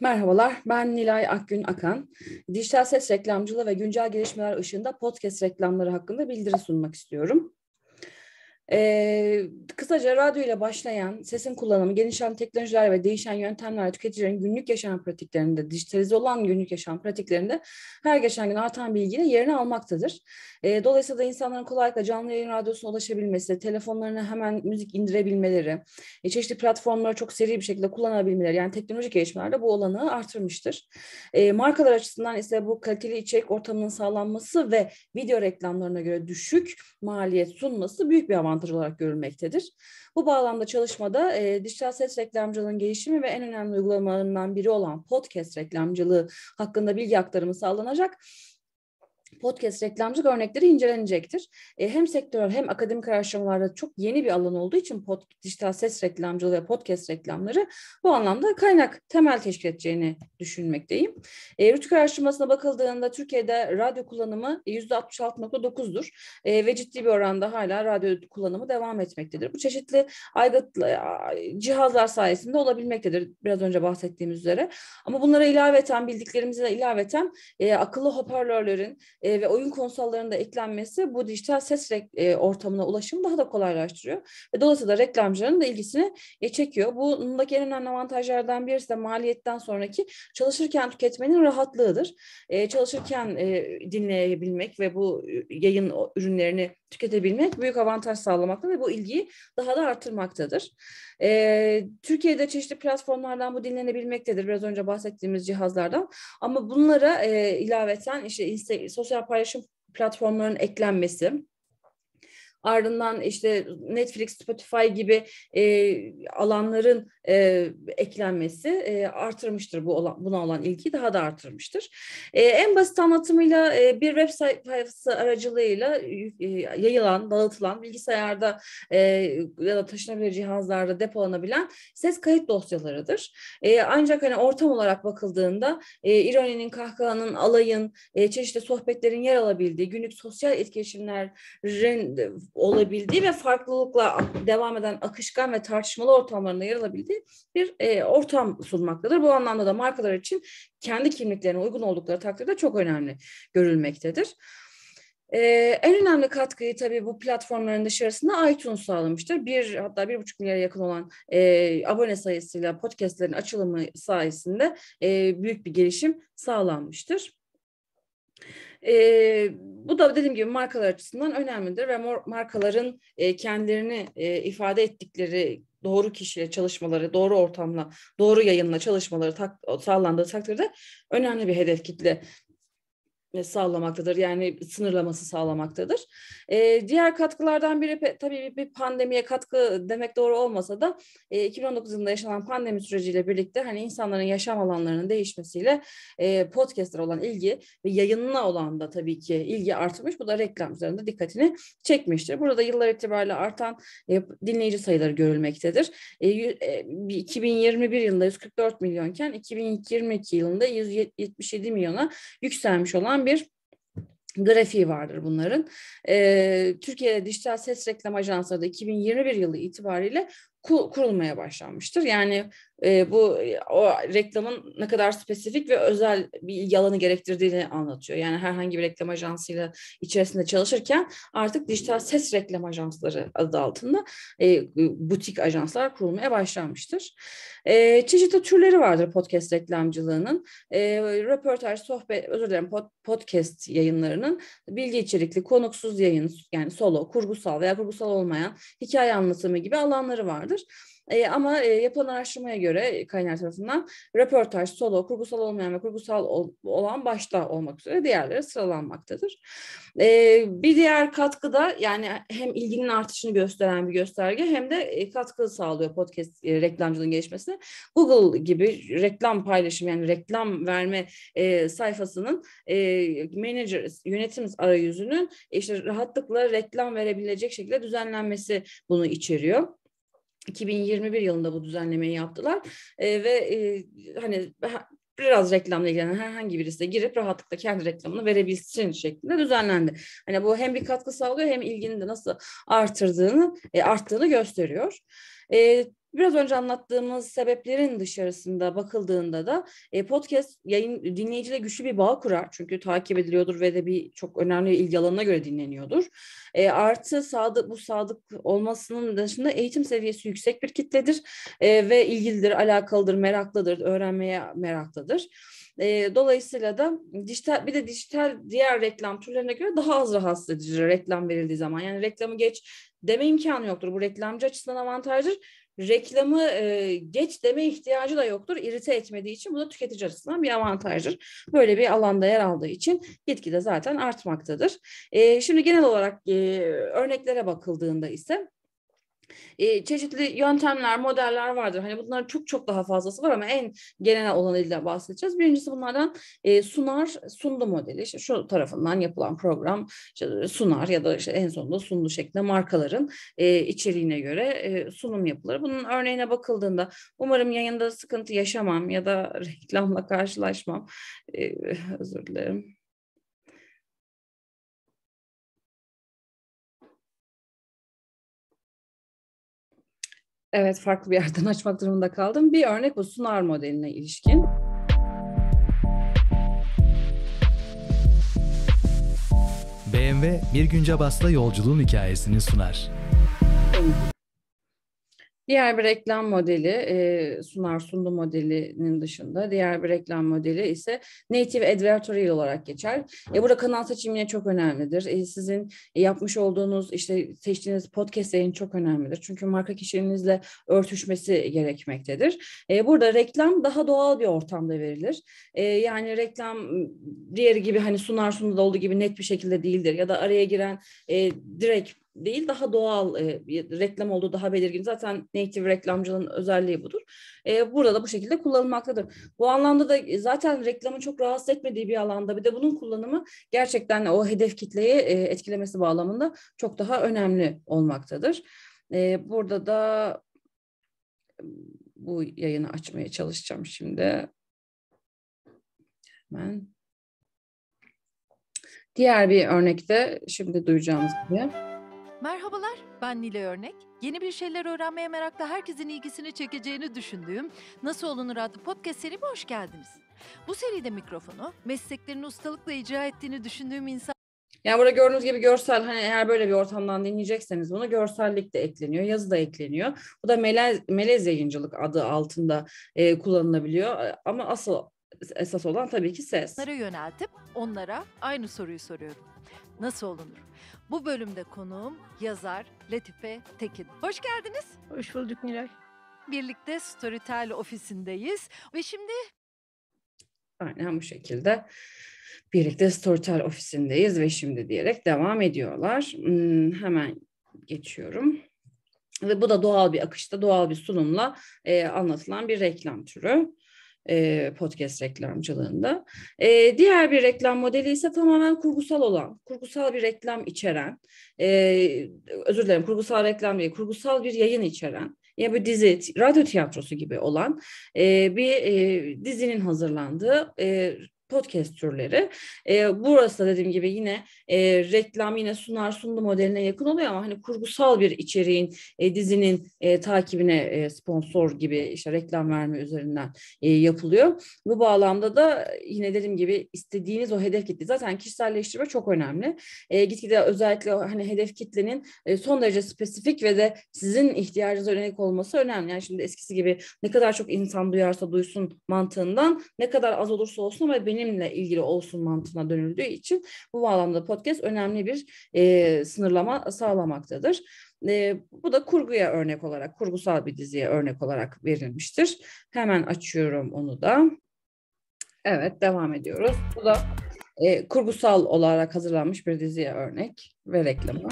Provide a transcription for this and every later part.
Merhabalar, ben Nilay Akgün Akan. Dijital ses reklamcılığı ve güncel gelişmeler ışığında podcast reklamları hakkında bildiri sunmak istiyorum. E, kısaca radyo ile başlayan sesin kullanımı, gelişen teknolojiler ve değişen yöntemler tüketicilerin günlük yaşam pratiklerinde, dijitalize olan günlük yaşam pratiklerinde her geçen gün artan bilginin yerini almaktadır. E, dolayısıyla da insanların kolaylıkla canlı yayın radyosuna ulaşabilmesi, telefonlarına hemen müzik indirebilmeleri, e, çeşitli platformları çok seri bir şekilde kullanabilmeleri, yani teknolojik gelişmeler de bu olanı artırmıştır. E, markalar açısından ise bu kaliteli içerik ortamının sağlanması ve video reklamlarına göre düşük maliyet sunması büyük bir avantaj avantaj olarak görülmektedir. Bu bağlamda çalışmada e, dijital ses reklamcılığının gelişimi ve en önemli uygulamalarından biri olan podcast reklamcılığı hakkında bilgi aktarımı sağlanacak podcast reklamcılık örnekleri incelenecektir. E, hem sektörel hem akademik araştırmalarda çok yeni bir alan olduğu için pod, dijital ses reklamcılığı ve podcast reklamları bu anlamda kaynak temel teşkil edeceğini düşünmekteyim. E, Rütük araştırmasına bakıldığında Türkiye'de radyo kullanımı %66.9'dur e, e, ve ciddi bir oranda hala radyo kullanımı devam etmektedir. Bu çeşitli aygıtlı cihazlar sayesinde olabilmektedir biraz önce bahsettiğimiz üzere. Ama bunlara ilaveten bildiklerimize ilaveten e, akıllı hoparlörlerin e, e, ve oyun konsollarında eklenmesi bu dijital ses e, ortamına ulaşımı daha da kolaylaştırıyor. Ve dolayısıyla reklamcıların da ilgisini e, çekiyor. Bundaki en önemli avantajlardan birisi de maliyetten sonraki çalışırken tüketmenin rahatlığıdır. E, çalışırken e, dinleyebilmek ve bu e, yayın ürünlerini tüketebilmek büyük avantaj sağlamakta ve bu ilgiyi daha da artırmaktadır. E, Türkiye'de çeşitli platformlardan bu dinlenebilmektedir. Biraz önce bahsettiğimiz cihazlardan. Ama bunlara e, ilaveten işte insta- sosyal paylaşım platformlarının eklenmesi, ardından işte Netflix, Spotify gibi e, alanların e, eklenmesi e, artırmıştır bu olan, buna olan ilgiyi daha da artırmıştır. E, en basit anlatımıyla e, bir web sayfası aracılığıyla e, yayılan, dağıtılan, bilgisayarda e, ya da taşınabilir cihazlarda depolanabilen ses kayıt dosyalarıdır. E, ancak hani ortam olarak bakıldığında e, ironinin, kahkahanın, alayın, e, çeşitli sohbetlerin yer alabildiği, günlük sosyal etkileşimlerin olabildiği ve farklılıkla devam eden akışkan ve tartışmalı ortamlarında yer alabildiği bir e, ortam sunmaktadır. Bu anlamda da markalar için kendi kimliklerine uygun oldukları takdirde çok önemli görülmektedir. Ee, en önemli katkıyı tabii bu platformların dışarısında iTunes sağlamıştır. Bir hatta bir buçuk milyara yakın olan e, abone sayısıyla podcastlerin açılımı sayesinde e, büyük bir gelişim sağlanmıştır. E, bu da dediğim gibi markalar açısından önemlidir ve markaların e, kendilerini e, ifade ettikleri doğru kişiyle çalışmaları, doğru ortamla, doğru yayınla çalışmaları tak, sağlandığı takdirde önemli bir hedef kitle e, sağlamaktadır. Yani sınırlaması sağlamaktadır. E, diğer katkılardan biri tabii bir pandemiye katkı demek doğru olmasa da e, 2019 yılında yaşanan pandemi süreciyle birlikte hani insanların yaşam alanlarının değişmesiyle e, podcast'lara olan ilgi ve yayınına olan da tabii ki ilgi artmış. Bu da reklam üzerinde dikkatini çekmiştir. Burada yıllar itibariyle artan e, dinleyici sayıları görülmektedir. E, e, 2021 yılında 144 milyonken 2022 yılında 177 milyona yükselmiş olan bir grafiği vardır bunların. E, Türkiye'de dijital ses reklam ajansları da 2021 yılı itibariyle kurulmaya başlanmıştır. Yani e, bu e, o reklamın ne kadar spesifik ve özel bir yalanı gerektirdiğini anlatıyor. Yani herhangi bir reklam ajansıyla içerisinde çalışırken artık dijital ses reklam ajansları adı altında e, butik ajanslar kurulmaya başlanmıştır. E, çeşitli türleri vardır podcast reklamcılığının. E, röportaj, sohbet, özür dilerim pod, podcast yayınlarının bilgi içerikli, konuksuz yayın yani solo, kurgusal veya kurgusal olmayan hikaye anlatımı gibi alanları vardır vardır. E, ama e, yapılan araştırmaya göre kaynar tarafından röportaj, solo, kurgusal olmayan ve kurgusal ol, olan başta olmak üzere diğerleri sıralanmaktadır. E, bir diğer katkı da yani hem ilginin artışını gösteren bir gösterge hem de e, katkı sağlıyor podcast e, reklamcılığın gelişmesine. Google gibi reklam paylaşım yani reklam verme e, sayfasının e, manager yönetim arayüzünün işte rahatlıkla reklam verebilecek şekilde düzenlenmesi bunu içeriyor. 2021 yılında bu düzenlemeyi yaptılar e, ve e, hani biraz reklamla ilgilenen herhangi birisi de girip rahatlıkla kendi reklamını verebilsin şeklinde düzenlendi. Hani bu hem bir katkı sağlıyor hem ilginin de nasıl artırdığını, e, arttığını gösteriyor. E, Biraz önce anlattığımız sebeplerin dışarısında bakıldığında da e, podcast yayın dinleyiciyle güçlü bir bağ kurar. Çünkü takip ediliyordur ve de bir çok önemli ilgi alanına göre dinleniyordur. E, artı sadık, bu sadık olmasının dışında eğitim seviyesi yüksek bir kitledir e, ve ilgilidir, alakalıdır, meraklıdır, öğrenmeye meraklıdır. E, dolayısıyla da dijital bir de dijital diğer reklam türlerine göre daha az rahatsız edici reklam verildiği zaman. Yani reklamı geç deme imkanı yoktur. Bu reklamcı açısından avantajdır reklamı e, geç deme ihtiyacı da yoktur. İrite etmediği için bu da tüketici açısından bir avantajdır. Böyle bir alanda yer aldığı için gitgide zaten artmaktadır. E, şimdi genel olarak e, örneklere bakıldığında ise e, çeşitli yöntemler, modeller vardır. Hani bunlar çok çok daha fazlası var ama en genel olan olanıyla bahsedeceğiz. Birincisi bunlardan e, sunar, sundu modeli. İşte şu tarafından yapılan program işte e, sunar ya da işte en sonunda sundu şeklinde markaların e, içeriğine göre e, sunum yapılır. Bunun örneğine bakıldığında umarım yayında sıkıntı yaşamam ya da reklamla karşılaşmam. E, özür dilerim. Evet farklı bir yerden açmak durumunda kaldım. Bir örnek bu sunar modeline ilişkin. BMW bir günce basla yolculuğun hikayesini sunar. Diğer bir reklam modeli sunar sundu modelinin dışında diğer bir reklam modeli ise native advertorial olarak geçer. E, burada kanal seçimi yine çok önemlidir. E, sizin yapmış olduğunuz işte seçtiğiniz podcast yayın çok önemlidir. Çünkü marka kişilerinizle örtüşmesi gerekmektedir. E, burada reklam daha doğal bir ortamda verilir. E, yani reklam diğer gibi hani sunar sundu olduğu gibi net bir şekilde değildir. Ya da araya giren direkt değil daha doğal e, bir reklam olduğu daha belirgin. Zaten native reklamcılığın özelliği budur. E, burada da bu şekilde kullanılmaktadır. Bu anlamda da zaten reklamın çok rahatsız etmediği bir alanda bir de bunun kullanımı gerçekten o hedef kitleyi e, etkilemesi bağlamında çok daha önemli olmaktadır. E, burada da bu yayını açmaya çalışacağım şimdi. Hemen. Diğer bir örnekte şimdi duyacağımız gibi. Merhabalar, ben Nile Örnek. Yeni bir şeyler öğrenmeye merakla herkesin ilgisini çekeceğini düşündüğüm Nasıl Olunur adlı podcast serime hoş geldiniz. Bu seride mikrofonu mesleklerini ustalıkla icra ettiğini düşündüğüm insan... Yani burada gördüğünüz gibi görsel, hani eğer böyle bir ortamdan dinleyecekseniz bunu görsellik de ekleniyor, yazı da ekleniyor. Bu da melez, melez yayıncılık adı altında e, kullanılabiliyor. Ama asıl esas olan tabii ki ses. Onlara yöneltip onlara aynı soruyu soruyorum. Nasıl olunur? Bu bölümde konuğum yazar Latife Tekin. Hoş geldiniz. Hoş bulduk Nilay. Birlikte Storytel ofisindeyiz ve şimdi aynen bu şekilde birlikte Storytel ofisindeyiz ve şimdi diyerek devam ediyorlar. Hmm, hemen geçiyorum. Ve bu da doğal bir akışta, doğal bir sunumla e, anlatılan bir reklam türü e, podcast reklamcılığında. E, diğer bir reklam modeli ise tamamen kurgusal olan, kurgusal bir reklam içeren, e, özür dilerim kurgusal reklam değil, kurgusal bir yayın içeren ya bir dizi, radyo tiyatrosu gibi olan e, bir e, dizinin hazırlandığı e, podcast türleri. E, burası da dediğim gibi yine e, reklam yine sunar sundu modeline yakın oluyor ama hani kurgusal bir içeriğin e, dizinin e, takibine e, sponsor gibi işte reklam verme üzerinden e, yapılıyor. Bu bağlamda da yine dediğim gibi istediğiniz o hedef kitle zaten kişiselleştirme çok önemli. E, gitgide özellikle hani hedef kitlenin e, son derece spesifik ve de sizin ihtiyacınıza yönelik olması önemli. Yani şimdi eskisi gibi ne kadar çok insan duyarsa duysun mantığından ne kadar az olursa olsun ama benim benimle ilgili olsun mantığına dönüldüğü için bu bağlamda podcast önemli bir e, sınırlama sağlamaktadır. E, bu da kurguya örnek olarak, kurgusal bir diziye örnek olarak verilmiştir. Hemen açıyorum onu da. Evet, devam ediyoruz. Bu da e, kurgusal olarak hazırlanmış bir diziye örnek ve reklamı.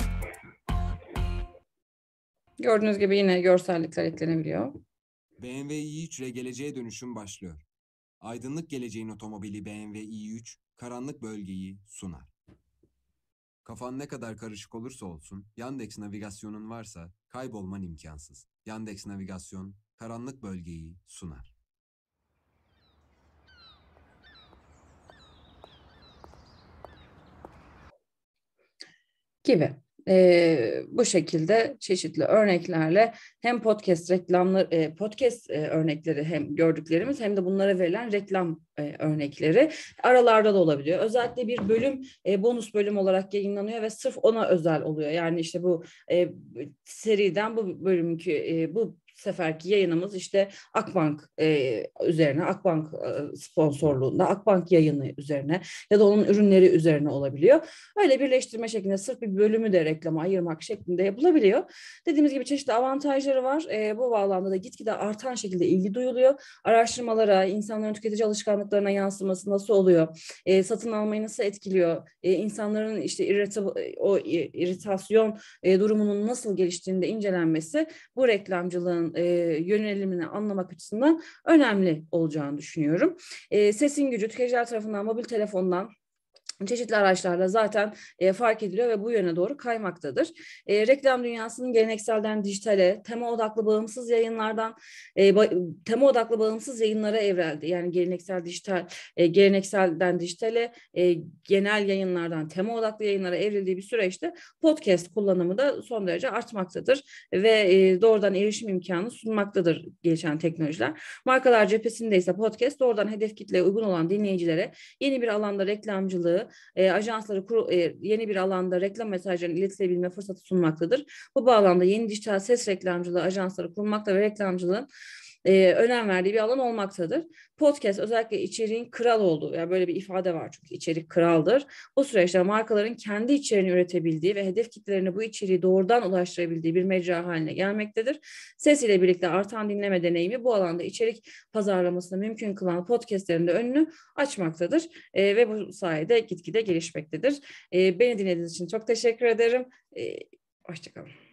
Gördüğünüz gibi yine görsellikler eklenebiliyor. BMW i3'e geleceğe dönüşüm başlıyor aydınlık geleceğin otomobili BMW i3 karanlık bölgeyi sunar. Kafan ne kadar karışık olursa olsun, Yandex navigasyonun varsa kaybolman imkansız. Yandex navigasyon karanlık bölgeyi sunar. Gibi e, bu şekilde çeşitli örneklerle hem podcast reklamlar e, podcast e, örnekleri hem gördüklerimiz hem de bunlara verilen reklam e, örnekleri aralarda da olabiliyor. Özellikle bir bölüm e, bonus bölüm olarak yayınlanıyor ve sırf ona özel oluyor. Yani işte bu e, seriden bu bölümkü e, bu seferki yayınımız işte Akbank e, üzerine, Akbank e, sponsorluğunda, Akbank yayını üzerine ya da onun ürünleri üzerine olabiliyor. Öyle birleştirme şeklinde sırf bir bölümü de reklama ayırmak şeklinde yapılabiliyor. Dediğimiz gibi çeşitli avantajları var. E, bu bağlamda da gitgide artan şekilde ilgi duyuluyor. Araştırmalara, insanların tüketici alışkanlıklarına yansıması nasıl oluyor? E, satın almayı nasıl etkiliyor? E, insanların işte irritable, o irritasyon e, durumunun nasıl geliştiğinde incelenmesi bu reklamcılığın tarafının e, yönelimini anlamak açısından önemli olacağını düşünüyorum. E, sesin gücü tüketiciler tarafından mobil telefondan çeşitli araçlarla zaten e, fark ediliyor ve bu yöne doğru kaymaktadır. E, reklam dünyasının gelenekselden dijitale, tema odaklı bağımsız yayınlardan e, ba, tema odaklı bağımsız yayınlara evrildi. Yani geleneksel dijital, e, gelenekselden dijitale, e, genel yayınlardan tema odaklı yayınlara evrildiği bir süreçte podcast kullanımı da son derece artmaktadır ve e, doğrudan erişim imkanı sunmaktadır gelişen teknolojiler. Markalar cephesinde ise podcast doğrudan hedef kitleye uygun olan dinleyicilere yeni bir alanda reklamcılığı ajansları e, ajansları kuru, e, yeni bir alanda reklam mesajlarının iletilebilme fırsatı sunmaktadır. Bu bağlamda yeni dijital ses reklamcılığı ajansları kurmakta ve reklamcılığın e, önem verdiği bir alan olmaktadır. Podcast özellikle içeriğin kral olduğu, yani böyle bir ifade var çünkü içerik kraldır. O süreçte markaların kendi içeriğini üretebildiği ve hedef kitlelerine bu içeriği doğrudan ulaştırabildiği bir mecra haline gelmektedir. Ses ile birlikte artan dinleme deneyimi bu alanda içerik pazarlamasını mümkün kılan podcastlerin de önünü açmaktadır e, ve bu sayede gitgide gelişmektedir. E, beni dinlediğiniz için çok teşekkür ederim. E, hoşçakalın.